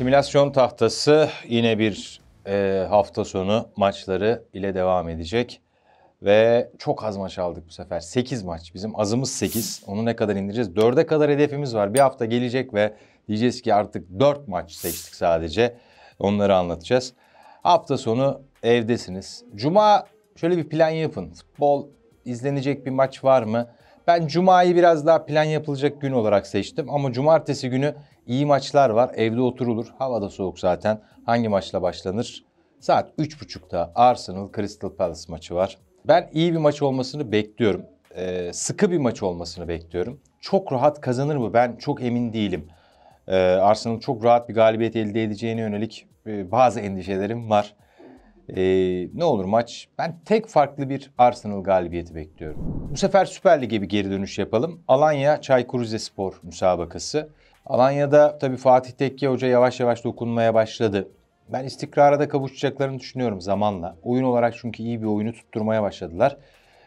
Simülasyon tahtası yine bir e, hafta sonu maçları ile devam edecek. Ve çok az maç aldık bu sefer. 8 maç. Bizim azımız 8. Onu ne kadar indireceğiz? 4'e kadar hedefimiz var. Bir hafta gelecek ve diyeceğiz ki artık 4 maç seçtik sadece. Onları anlatacağız. Hafta sonu evdesiniz. Cuma şöyle bir plan yapın. Futbol izlenecek bir maç var mı? Ben cumayı biraz daha plan yapılacak gün olarak seçtim ama cumartesi günü İyi maçlar var. Evde oturulur. Hava da soğuk zaten. Hangi maçla başlanır? Saat 3.30'da Arsenal Crystal Palace maçı var. Ben iyi bir maç olmasını bekliyorum. Ee, sıkı bir maç olmasını bekliyorum. Çok rahat kazanır mı? Ben çok emin değilim. Ee, Arsenal çok rahat bir galibiyet elde edeceğine yönelik e, bazı endişelerim var. Ee, ne olur maç? Ben tek farklı bir Arsenal galibiyeti bekliyorum. Bu sefer Süper Lig'e bir geri dönüş yapalım. Alanya Çaykur Rizespor müsabakası. Alanya'da tabii Fatih Tekke Hoca yavaş yavaş dokunmaya başladı. Ben istikrara da kavuşacaklarını düşünüyorum zamanla. Oyun olarak çünkü iyi bir oyunu tutturmaya başladılar.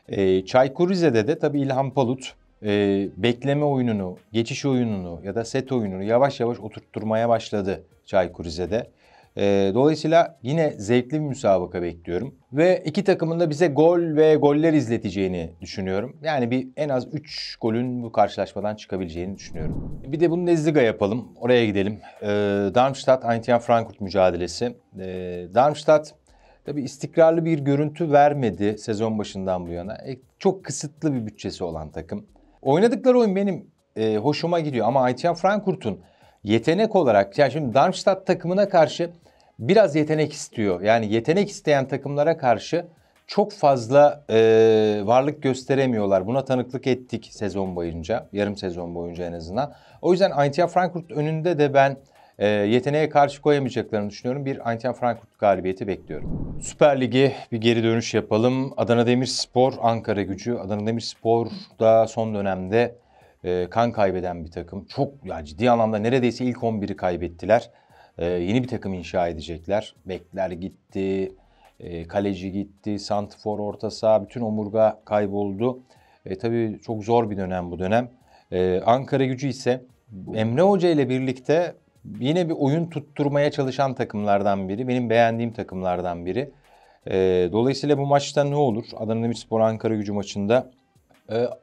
E, Çaykur Rize'de de tabii İlhan Palut e, bekleme oyununu, geçiş oyununu ya da set oyununu yavaş yavaş oturtturmaya başladı Çaykur Rize'de. E, dolayısıyla yine zevkli bir müsabaka bekliyorum. Ve iki takımın da bize gol ve goller izleteceğini düşünüyorum. Yani bir en az 3 golün bu karşılaşmadan çıkabileceğini düşünüyorum. Bir de bunu Nezliga yapalım. Oraya gidelim. E, Darmstadt, Eintracht Frankfurt mücadelesi. E, Darmstadt Tabi istikrarlı bir görüntü vermedi sezon başından bu yana. E, çok kısıtlı bir bütçesi olan takım. Oynadıkları oyun benim e, hoşuma gidiyor ama Eintracht Frankfurt'un yetenek olarak yani şimdi Darmstadt takımına karşı biraz yetenek istiyor. Yani yetenek isteyen takımlara karşı çok fazla e, varlık gösteremiyorlar. Buna tanıklık ettik sezon boyunca, yarım sezon boyunca en azından. O yüzden Eintracht Frankfurt önünde de ben e, yeteneğe karşı koyamayacaklarını düşünüyorum. Bir Eintracht Frankfurt galibiyeti bekliyorum. Süper Lig'e bir geri dönüş yapalım. Adana Demirspor, Ankara Gücü. Adana Demirspor da son dönemde e, kan kaybeden bir takım. Çok ya ciddi anlamda neredeyse ilk 11'i kaybettiler. Ee, yeni bir takım inşa edecekler. Bekler gitti, e, kaleci gitti, santifor orta saha, bütün omurga kayboldu. E, tabii çok zor bir dönem bu dönem. E, Ankara gücü ise Emre Hoca ile birlikte yine bir oyun tutturmaya çalışan takımlardan biri. Benim beğendiğim takımlardan biri. E, dolayısıyla bu maçta ne olur? Adana Demirspor Ankara gücü maçında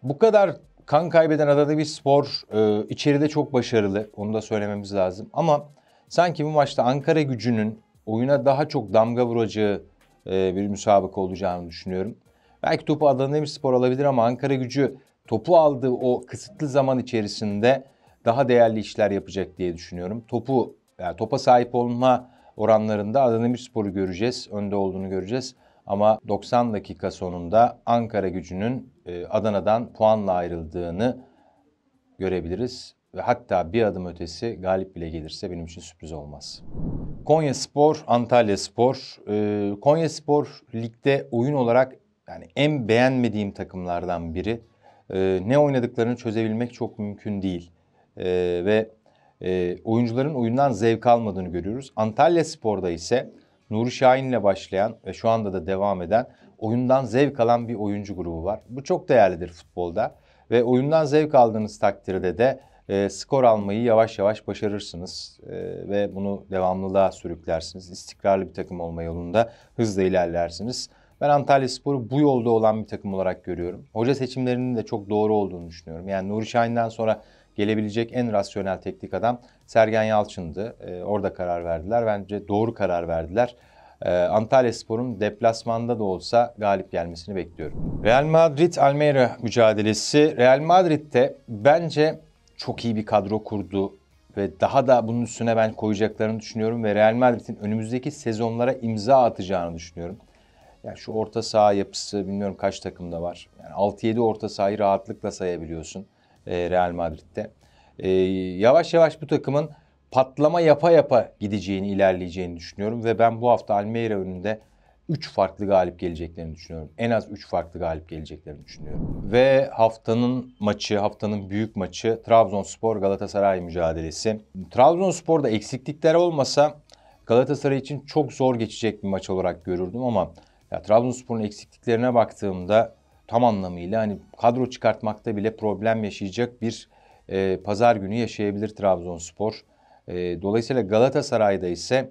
bu kadar kan kaybeden Adana Demirspor e, içeride çok başarılı. Onu da söylememiz lazım. Ama Sanki bu maçta Ankara gücünün oyuna daha çok damga vuracağı e, bir müsabaka olacağını düşünüyorum. Belki topu Adana Demirspor alabilir ama Ankara gücü topu aldığı o kısıtlı zaman içerisinde daha değerli işler yapacak diye düşünüyorum. Topu yani topa sahip olma oranlarında Adana Demirspor'u göreceğiz. Önde olduğunu göreceğiz. Ama 90 dakika sonunda Ankara gücünün e, Adana'dan puanla ayrıldığını görebiliriz ve hatta bir adım ötesi galip bile gelirse benim için sürpriz olmaz. Konya Spor, Antalya Spor. Ee, Konya Spor ligde oyun olarak yani en beğenmediğim takımlardan biri. Ee, ne oynadıklarını çözebilmek çok mümkün değil. Ee, ve e, oyuncuların oyundan zevk almadığını görüyoruz. Antalya Spor'da ise Nuri ile başlayan ve şu anda da devam eden oyundan zevk alan bir oyuncu grubu var. Bu çok değerlidir futbolda ve oyundan zevk aldığınız takdirde de e, skor almayı yavaş yavaş başarırsınız e, ve bunu devamlılığa sürüklersiniz. İstikrarlı bir takım olma yolunda hızla ilerlersiniz. Ben Antalya Spor'u bu yolda olan bir takım olarak görüyorum. Hoca seçimlerinin de çok doğru olduğunu düşünüyorum. Yani Nuri Şahin'den sonra gelebilecek en rasyonel teknik adam Sergen Yalçın'dı. E, orada karar verdiler. Bence doğru karar verdiler. E, Antalya Spor'un deplasmanda da olsa galip gelmesini bekliyorum. Real Madrid-Almeyra mücadelesi. Real Madrid'de bence çok iyi bir kadro kurdu ve daha da bunun üstüne ben koyacaklarını düşünüyorum ve Real Madrid'in önümüzdeki sezonlara imza atacağını düşünüyorum. Yani şu orta saha yapısı bilmiyorum kaç takımda var. Yani 6-7 orta sahayı rahatlıkla sayabiliyorsun e, Real Madrid'de. E, yavaş yavaş bu takımın patlama yapa yapa gideceğini, ilerleyeceğini düşünüyorum ve ben bu hafta Almeida önünde 3 farklı galip geleceklerini düşünüyorum. En az 3 farklı galip geleceklerini düşünüyorum. Ve haftanın maçı, haftanın büyük maçı Trabzonspor Galatasaray mücadelesi. Trabzonspor'da eksiklikler olmasa Galatasaray için çok zor geçecek bir maç olarak görürdüm ama ya Trabzonspor'un eksikliklerine baktığımda tam anlamıyla hani kadro çıkartmakta bile problem yaşayacak bir e, pazar günü yaşayabilir Trabzonspor. E, dolayısıyla Galatasaray'da ise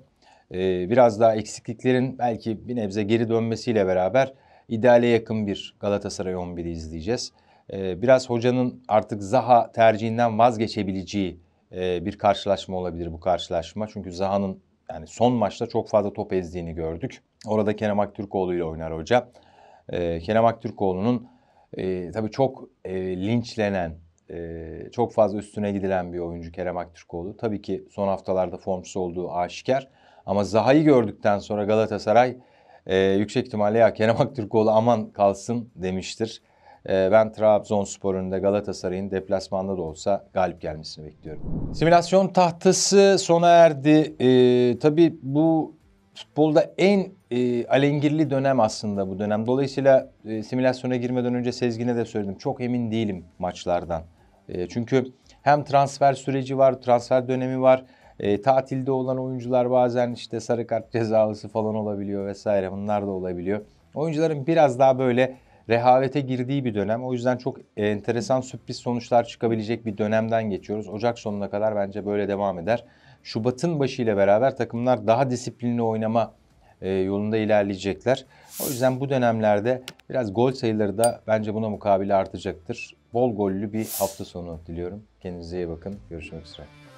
e, biraz daha eksikliklerin belki bir nebze geri dönmesiyle beraber ideale yakın bir Galatasaray 11'i izleyeceğiz. E, biraz hocanın artık Zaha tercihinden vazgeçebileceği e, bir karşılaşma olabilir bu karşılaşma. Çünkü Zaha'nın yani son maçta çok fazla top ezdiğini gördük. Orada Kerem Aktürkoğlu ile oynar hoca. E, Kerem Aktürkoğlu'nun e, tabii çok e, linçlenen, e, çok fazla üstüne gidilen bir oyuncu Kerem Aktürkoğlu. Tabii ki son haftalarda formsuz olduğu aşikar. Ama Zaha'yı gördükten sonra Galatasaray e, yüksek ihtimalle ya Kerem Aktürkoğlu aman kalsın demiştir. E, ben Trabzonspor'un da Galatasaray'ın deplasmanda da olsa galip gelmesini bekliyorum. Simülasyon tahtası sona erdi. E, tabii bu futbolda en e, alengirli dönem aslında bu dönem. Dolayısıyla e, simülasyona girmeden önce Sezgin'e de söyledim. Çok emin değilim maçlardan. E, çünkü hem transfer süreci var, transfer dönemi var. E, tatilde olan oyuncular bazen işte sarı kart cezalısı falan olabiliyor vesaire bunlar da olabiliyor. Oyuncuların biraz daha böyle rehavete girdiği bir dönem. O yüzden çok enteresan sürpriz sonuçlar çıkabilecek bir dönemden geçiyoruz. Ocak sonuna kadar bence böyle devam eder. Şubat'ın başıyla beraber takımlar daha disiplinli oynama e, yolunda ilerleyecekler. O yüzden bu dönemlerde biraz gol sayıları da bence buna mukabil artacaktır. Bol gollü bir hafta sonu diliyorum. Kendinize iyi bakın. Görüşmek üzere.